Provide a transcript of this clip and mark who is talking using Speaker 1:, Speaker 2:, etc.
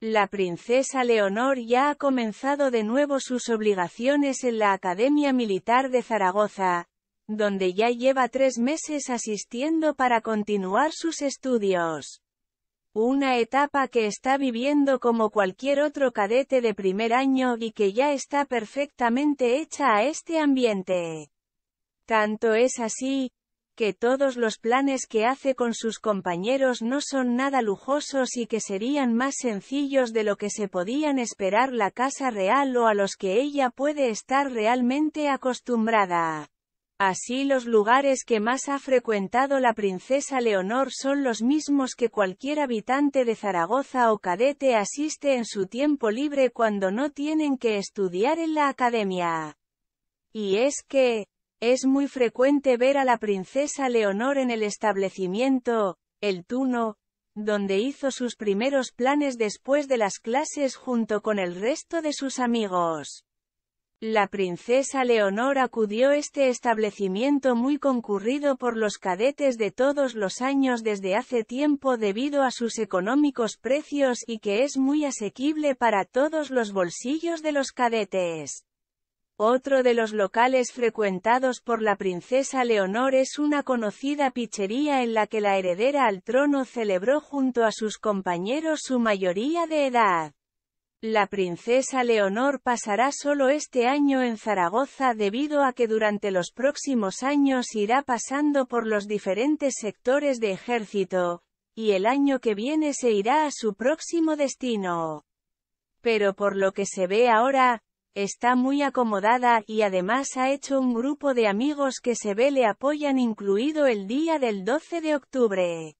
Speaker 1: La princesa Leonor ya ha comenzado de nuevo sus obligaciones en la Academia Militar de Zaragoza, donde ya lleva tres meses asistiendo para continuar sus estudios. Una etapa que está viviendo como cualquier otro cadete de primer año y que ya está perfectamente hecha a este ambiente. Tanto es así, que todos los planes que hace con sus compañeros no son nada lujosos y que serían más sencillos de lo que se podían esperar la casa real o a los que ella puede estar realmente acostumbrada. Así los lugares que más ha frecuentado la princesa Leonor son los mismos que cualquier habitante de Zaragoza o cadete asiste en su tiempo libre cuando no tienen que estudiar en la academia. Y es que, es muy frecuente ver a la princesa Leonor en el establecimiento, el Tuno, donde hizo sus primeros planes después de las clases junto con el resto de sus amigos. La princesa Leonor acudió a este establecimiento muy concurrido por los cadetes de todos los años desde hace tiempo debido a sus económicos precios y que es muy asequible para todos los bolsillos de los cadetes. Otro de los locales frecuentados por la princesa Leonor es una conocida pichería en la que la heredera al trono celebró junto a sus compañeros su mayoría de edad. La princesa Leonor pasará solo este año en Zaragoza debido a que durante los próximos años irá pasando por los diferentes sectores de ejército, y el año que viene se irá a su próximo destino. Pero por lo que se ve ahora, Está muy acomodada, y además ha hecho un grupo de amigos que se ve le apoyan incluido el día del 12 de octubre.